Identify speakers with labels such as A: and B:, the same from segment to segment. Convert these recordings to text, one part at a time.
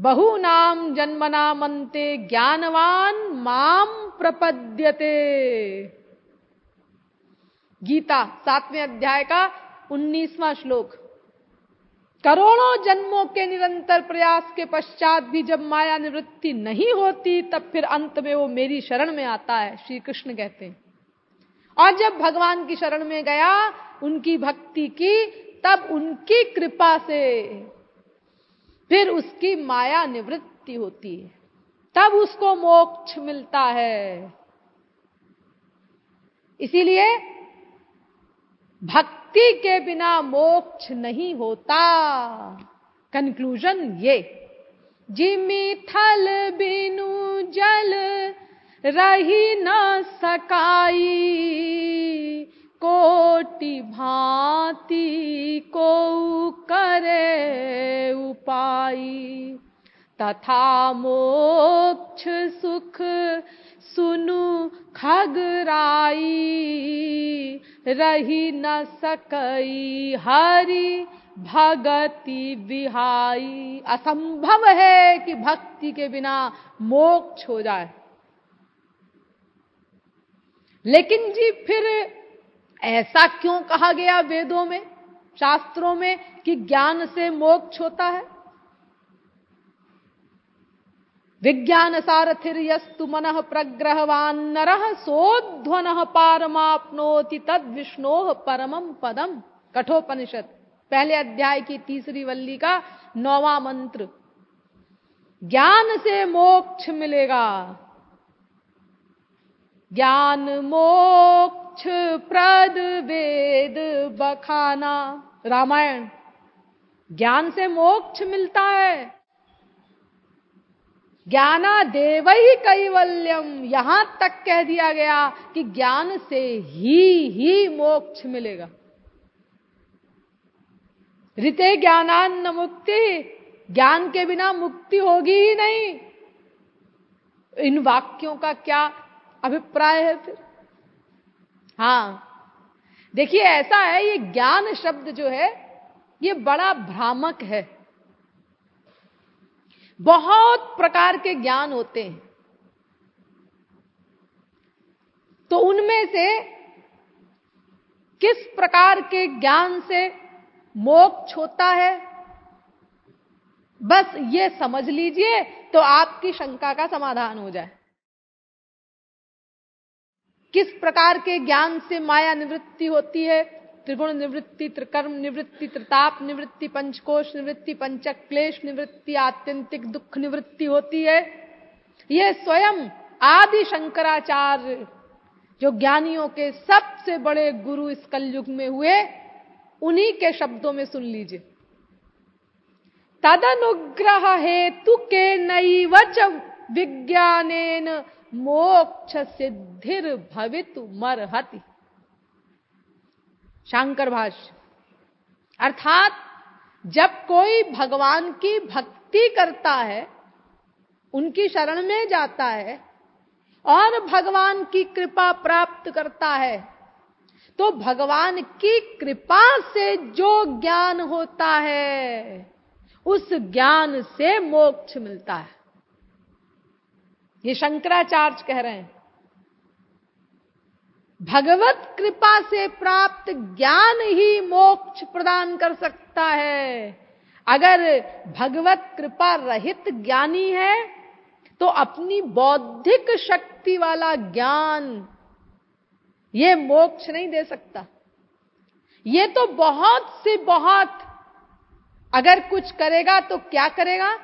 A: बहुनाम जन्मनामंते ज्ञानवान माम प्रपद्यते गीता सातवें अध्याय का उन्नीसवा श्लोक करोड़ों जन्मों के निरंतर प्रयास के पश्चात भी जब माया निवृत्ति नहीं होती तब फिर अंत में वो मेरी शरण में आता है श्री कृष्ण कहते हैं और जब भगवान की शरण में गया उनकी भक्ति की तब उनकी कृपा से फिर उसकी माया निवृत्ति होती है तब उसको मोक्ष मिलता है इसीलिए भक्ति के बिना मोक्ष नहीं होता कंक्लूजन ये जिमी थल बिनु जल रही न सकाई कोटि भांति को करे उपाई तथा मोक्ष सुख सुनु खगराई रही न सकई हरि भगति बिहाई असंभव है कि भक्ति के बिना मोक्ष हो जाए लेकिन जी फिर ऐसा क्यों कहा गया वेदों में शास्त्रों में कि ज्ञान से मोक्ष होता है विज्ञान सारथिर यस्तु मन प्रग्रहवान नर सोध्वन पारमापनोति तद विष्णो परमम पदम कठोपनिषद पहले अध्याय की तीसरी वल्ली का नौवा मंत्र ज्ञान से मोक्ष मिलेगा ज्ञान मोक्ष प्रद वेद बखाना रामायण ज्ञान से मोक्ष मिलता है ज्ञाना देव ही कैवल्यम यहां तक कह दिया गया कि ज्ञान से ही ही मोक्ष मिलेगा रिते ज्ञानान्न मुक्ति ज्ञान के बिना मुक्ति होगी ही नहीं इन वाक्यों का क्या अभिप्राय है फिर हाँ देखिए ऐसा है ये ज्ञान शब्द जो है ये बड़ा भ्रामक है बहुत प्रकार के ज्ञान होते हैं तो उनमें से किस प्रकार के ज्ञान से मोक्ष होता है बस ये समझ लीजिए तो आपकी शंका का समाधान हो जाए किस प्रकार के ज्ञान से माया निवृत्ति होती है त्रिगुण निवृत्ति त्रिकर्म निवृत्ति त्रिताप निवृत्ति पंचकोश निवृत्ति पंचक क्लेश निवृत्ति आत्यंतिक दुख निवृत्ति होती है यह स्वयं आदि शंकराचार्य जो ज्ञानियों के सबसे बड़े गुरु इस कलयुग में हुए उन्हीं के शब्दों में सुन लीजिए तदनुग्रह हेतु के नई वच विज्ञान मोक्ष सिद्धिर भवित मरहति शंकर भाष्य अर्थात जब कोई भगवान की भक्ति करता है उनकी शरण में जाता है और भगवान की कृपा प्राप्त करता है तो भगवान की कृपा से जो ज्ञान होता है उस ज्ञान से मोक्ष मिलता है ये शंकराचार्य कह रहे हैं भगवत कृपा से प्राप्त ज्ञान ही मोक्ष प्रदान कर सकता है अगर भगवत कृपा रहित ज्ञानी है तो अपनी बौद्धिक शक्ति वाला ज्ञान ये मोक्ष नहीं दे सकता ये तो बहुत से बहुत अगर कुछ करेगा तो क्या करेगा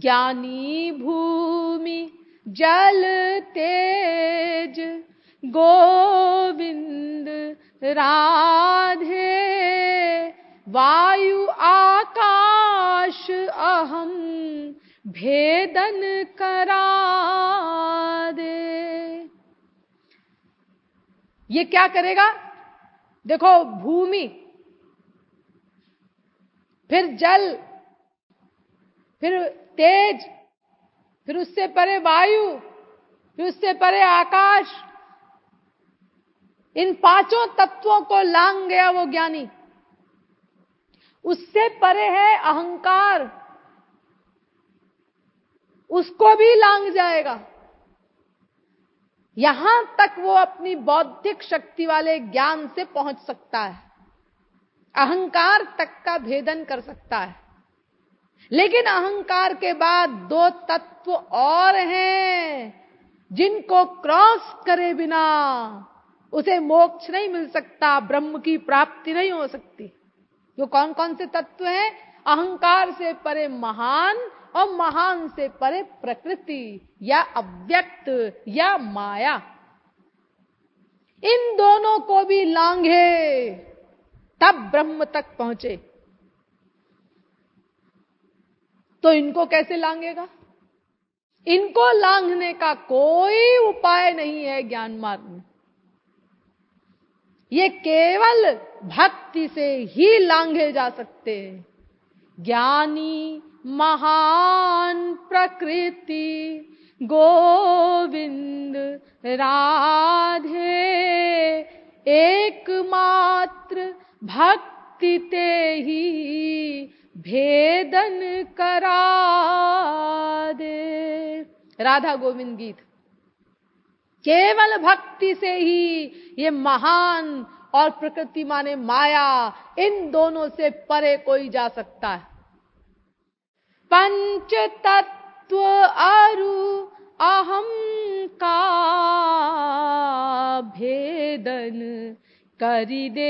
A: ज्ञानी भूमि जल तेज गोविंद राधे वायु आकाश अहम भेदन करा दे ये क्या करेगा देखो भूमि फिर जल फिर तेज फिर उससे परे वायु फिर उससे परे आकाश इन पांचों तत्वों को लांग गया वो ज्ञानी उससे परे है अहंकार उसको भी लांग जाएगा यहां तक वो अपनी बौद्धिक शक्ति वाले ज्ञान से पहुंच सकता है अहंकार तक का भेदन कर सकता है लेकिन अहंकार के बाद दो तत्व और हैं जिनको क्रॉस करे बिना उसे मोक्ष नहीं मिल सकता ब्रह्म की प्राप्ति नहीं हो सकती जो कौन कौन से तत्व हैं अहंकार से परे महान और महान से परे प्रकृति या अव्यक्त या माया इन दोनों को भी लांघे तब ब्रह्म तक पहुंचे तो इनको कैसे लांगेगा इनको लांघने का कोई उपाय नहीं है ज्ञान मार्ग में ये केवल भक्ति से ही लांघे जा सकते हैं ज्ञानी महान प्रकृति गोविंद राधे एकमात्र भक्ति ते ही भेदन करा दे राधा गोविंद गीत केवल भक्ति से ही ये महान और प्रकृति माने माया इन दोनों से परे कोई जा सकता है पंच तत्व अरु अहम का भेदन करी दे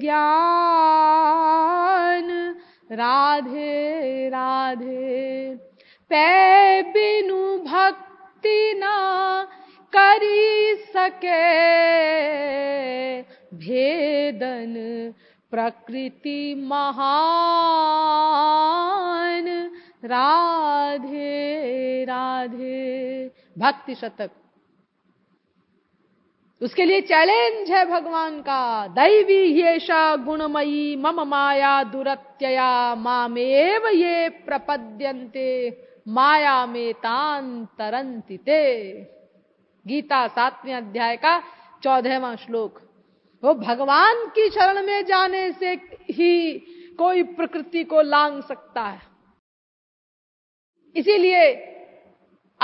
A: ज्ञान राधे राधे पैबिनु बिनु भक्ति ना करी सके भेदन प्रकृति महान राधे राधे भक्ति शतक उसके लिए चैलेंज है भगवान का दैवी येषा गुणमयी मम माया दुरत्यया मामेव ये प्रपद्यन्ते माया में तान तरंती गीता सातवें अध्याय का चौदहवा श्लोक वो भगवान की शरण में जाने से ही कोई प्रकृति को लांग सकता है इसीलिए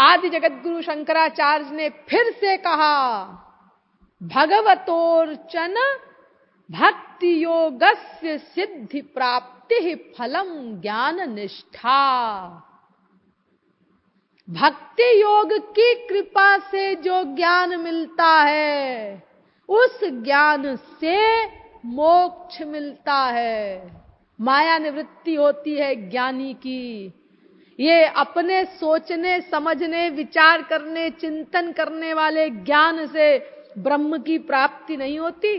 A: आदि जगत गुरु शंकराचार्य ने फिर से कहा भगवतोर्चन भक्ति योगस्य सिद्धि प्राप्ति फलम ज्ञान निष्ठा भक्ति योग की कृपा से जो ज्ञान मिलता है उस ज्ञान से मोक्ष मिलता है माया निवृत्ति होती है ज्ञानी की ये अपने सोचने समझने विचार करने चिंतन करने वाले ज्ञान से ब्रह्म की प्राप्ति नहीं होती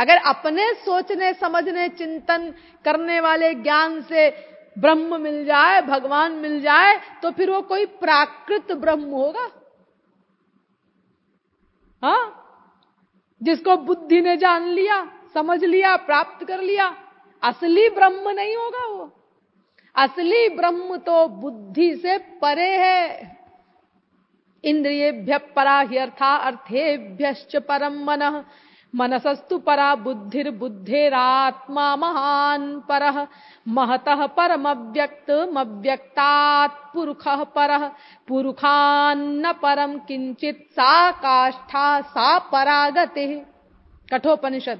A: अगर अपने सोचने समझने चिंतन करने वाले ज्ञान से ब्रह्म मिल जाए भगवान मिल जाए तो फिर वो कोई प्राकृत ब्रह्म होगा हाँ जिसको बुद्धि ने जान लिया समझ लिया प्राप्त कर लिया असली ब्रह्म नहीं होगा वो असली ब्रह्म तो बुद्धि से परे है इंद्रियेभ्य परा ह्यर्था अर्थेभ्यश्च परम मन मनसस्तु परा बुद्धिर्बुद्धिरात्मा महान पर महतः परमव्यक्तमव्यक्तात् पुरुषः परः पुरुषान्न परम किंचित सा काष्ठा सा परागति कठोपनिषद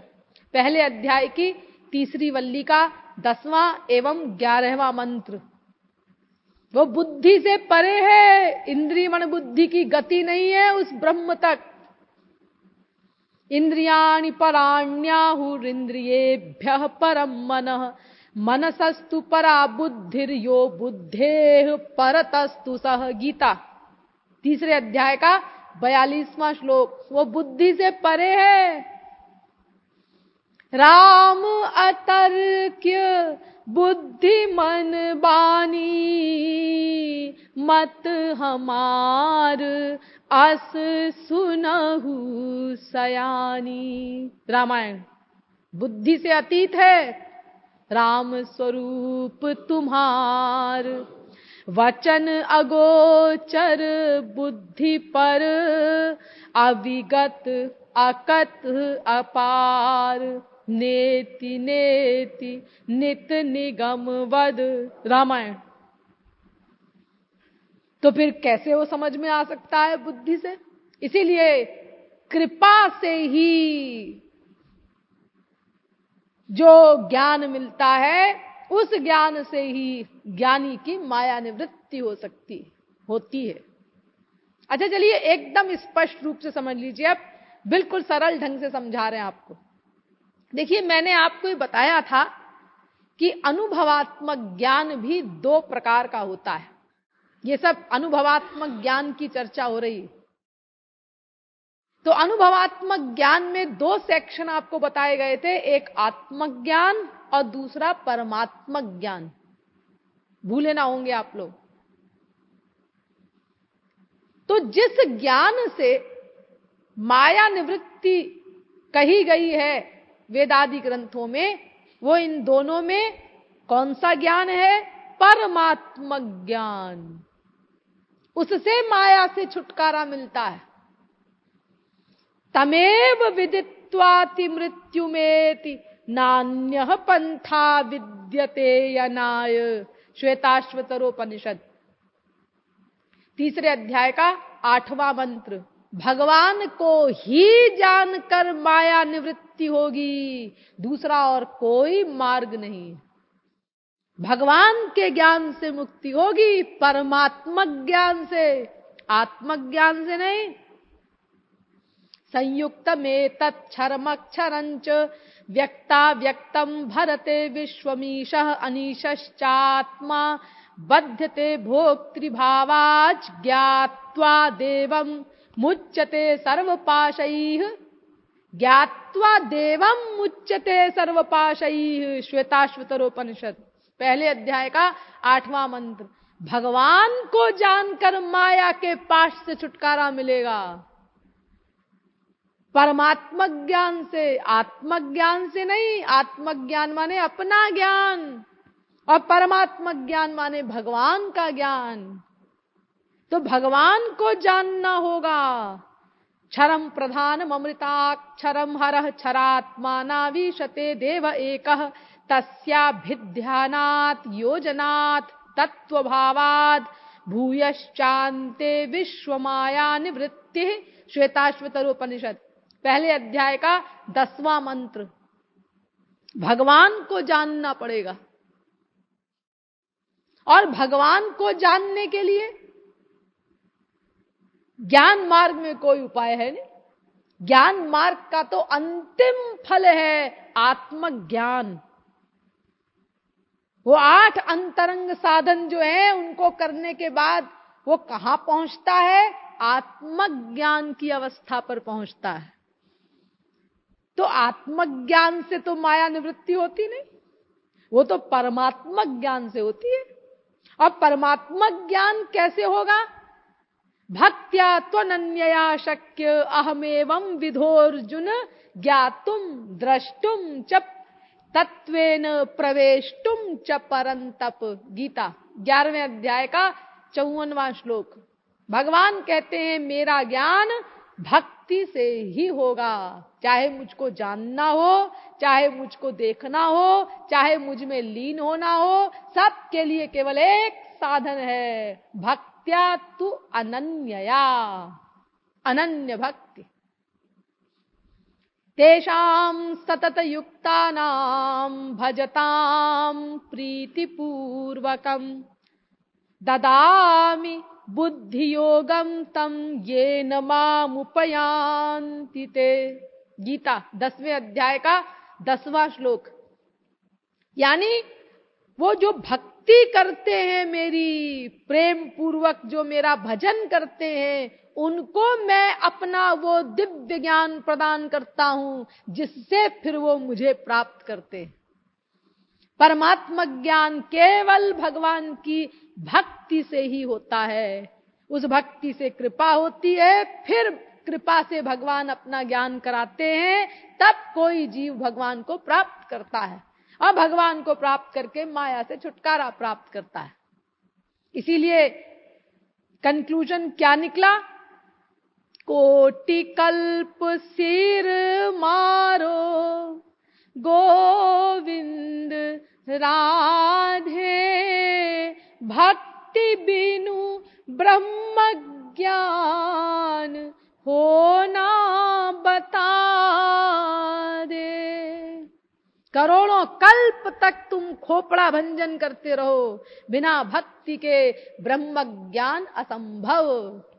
A: पहले अध्याय की तीसरी वल्ली का दसवां एवं ग्यारहवा मंत्र वो बुद्धि से परे है इंद्री मन बुद्धि की गति नहीं है उस ब्रह्म तक इंद्रियाणि पराण्याहुरिंद्रियेभ्य परम मन मनसस्तु परा यो बुद्धे परतस्तु सह गीता तीसरे अध्याय का बयालीसवां श्लोक वो बुद्धि से परे है राम अतर्क्य मन बानी मत हमार अस सुनहु सयानी रामायण बुद्धि से अतीत है राम स्वरूप तुम्हार वचन अगोचर बुद्धि पर अविगत अकत अपार नेति नेति नित निगम वद रामायण तो फिर कैसे वो समझ में आ सकता है बुद्धि से इसीलिए कृपा से ही जो ज्ञान मिलता है उस ज्ञान से ही ज्ञानी की माया निवृत्ति हो सकती होती है अच्छा चलिए एकदम स्पष्ट रूप से समझ लीजिए आप बिल्कुल सरल ढंग से समझा रहे हैं आपको देखिए मैंने आपको ये बताया था कि अनुभवात्मक ज्ञान भी दो प्रकार का होता है ये सब अनुभवात्मक ज्ञान की चर्चा हो रही है तो अनुभवात्मक ज्ञान में दो सेक्शन आपको बताए गए थे एक आत्मक ज्ञान और दूसरा परमात्मक ज्ञान भूले ना होंगे आप लोग तो जिस ज्ञान से माया निवृत्ति कही गई है वेदादि ग्रंथों में वो इन दोनों में कौन सा ज्ञान है परमात्म ज्ञान उससे माया से छुटकारा मिलता है तमेव विदित्वाति मृत्यु मेति नान्य पंथा विद्यते यनाय श्वेताश्वतरोपनिषद तीसरे अध्याय का आठवां मंत्र भगवान को ही जानकर माया निवृत्ति होगी दूसरा और कोई मार्ग नहीं भगवान के ज्ञान से मुक्ति होगी परमात्मक ज्ञान से आत्मज्ञान से नहीं संयुक्त में तत्मक्षर व्यक्ता व्यक्तम भरते विश्वमीश अनीशात्मा बध्यते भोक्तृभावाच ज्ञावा देवम मुच्यते सर्व ज्ञात्वा देवम मुच्यते सर्वपाशै श्वेताश्वतरोपनिषद पहले अध्याय का आठवां मंत्र भगवान को जानकर माया के पाश से छुटकारा मिलेगा परमात्म ज्ञान से आत्मज्ञान से नहीं आत्मज्ञान माने अपना ज्ञान और परमात्म ज्ञान माने भगवान का ज्ञान तो भगवान को जानना होगा क्षरम प्रधान अमृताक्षरम हर क्षरात्मा विशते देव एक तस्याभिध्यानात् योजनात् तत्व भावाद भूयश्चाते विश्व माया निवृत्ति श्वेताश्वतरोपनिषद पहले अध्याय का दसवां मंत्र भगवान को जानना पड़ेगा और भगवान को जानने के लिए ज्ञान मार्ग में कोई उपाय है नहीं ज्ञान मार्ग का तो अंतिम फल है आत्मज्ञान वो आठ अंतरंग साधन जो है उनको करने के बाद वो कहां पहुंचता है आत्मज्ञान की अवस्था पर पहुंचता है तो आत्मज्ञान से तो माया निवृत्ति होती नहीं वो तो परमात्मक ज्ञान से होती है अब परमात्मक ज्ञान कैसे होगा भक्त्या त्वनन्यया शक्य अहमेवं विधोर्जुन ज्ञातुं द्रष्टुं च तत्वेन प्रवेष्टुम च परंतप गीता ग्यारहवें अध्याय का चौवनवा श्लोक भगवान कहते हैं मेरा ज्ञान भक्ति से ही होगा चाहे मुझको जानना हो चाहे मुझको देखना हो चाहे मुझ में लीन होना हो सब के लिए केवल एक साधन है भक्ति भक्त्या तु अनन्यया अनन्य भक्ति तेषाम सतत युक्तानाम भजताम प्रीतिपूर्वकम ददामि बुद्धि बुद्धियोगम तम ये नमुपयांति ते गीता दसवें अध्याय का दसवां श्लोक यानी वो जो भक्ति करते हैं मेरी प्रेम पूर्वक जो मेरा भजन करते हैं उनको मैं अपना वो दिव्य ज्ञान प्रदान करता हूं जिससे फिर वो मुझे प्राप्त करते परमात्म ज्ञान केवल भगवान की भक्ति से ही होता है उस भक्ति से कृपा होती है फिर कृपा से भगवान अपना ज्ञान कराते हैं तब कोई जीव भगवान को प्राप्त करता है और भगवान को प्राप्त करके माया से छुटकारा प्राप्त करता है इसीलिए कंक्लूजन क्या निकला कोटिकल्प सिर मारो गोविंद राधे भक्ति बिनु ब्रह्म ज्ञान होना बता कल्प तक तुम खोपड़ा भंजन करते रहो बिना भक्ति के ब्रह्म ज्ञान असंभव